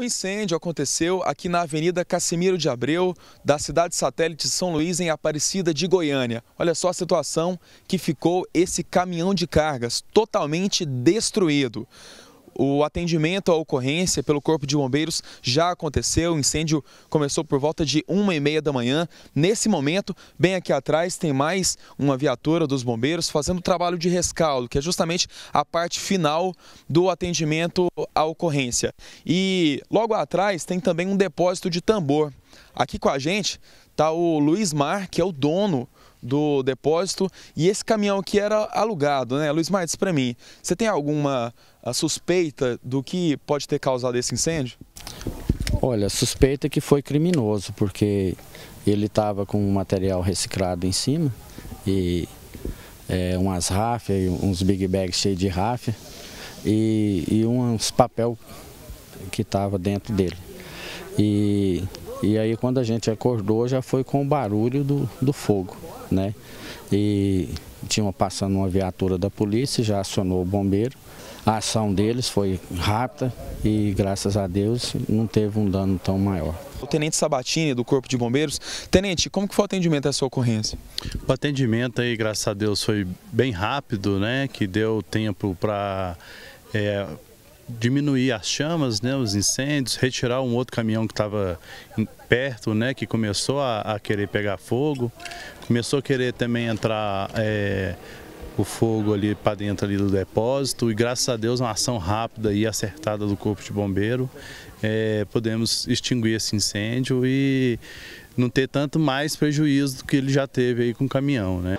O incêndio aconteceu aqui na Avenida Casimiro de Abreu, da cidade satélite São Luís, em Aparecida de Goiânia. Olha só a situação que ficou esse caminhão de cargas totalmente destruído. O atendimento à ocorrência pelo Corpo de Bombeiros já aconteceu. O incêndio começou por volta de uma e meia da manhã. Nesse momento, bem aqui atrás, tem mais uma viatura dos bombeiros fazendo trabalho de rescaldo, que é justamente a parte final do atendimento à ocorrência. E logo atrás tem também um depósito de tambor. Aqui com a gente está o Luiz Mar, que é o dono do depósito e esse caminhão que era alugado, né? Luiz Maia, diz para mim, você tem alguma ah, suspeita do que pode ter causado esse incêndio? Olha, suspeita que foi criminoso, porque ele estava com um material reciclado em cima e é, umas ráfias, uns big bags cheios de ráfia e, e uns papel que estava dentro dele. E e aí quando a gente acordou já foi com o barulho do, do fogo, né? E tinha passando uma viatura da polícia, já acionou o bombeiro. A ação deles foi rápida e, graças a Deus, não teve um dano tão maior. O Tenente Sabatini, do Corpo de Bombeiros. Tenente, como que foi o atendimento a sua ocorrência? O atendimento aí, graças a Deus, foi bem rápido, né? Que deu tempo para... É diminuir as chamas, né, os incêndios, retirar um outro caminhão que estava perto, né, que começou a, a, querer pegar fogo, começou a querer também entrar é, o fogo ali para dentro ali do depósito e graças a Deus uma ação rápida e acertada do corpo de bombeiro é, podemos extinguir esse incêndio e não ter tanto mais prejuízo do que ele já teve aí com o caminhão, né.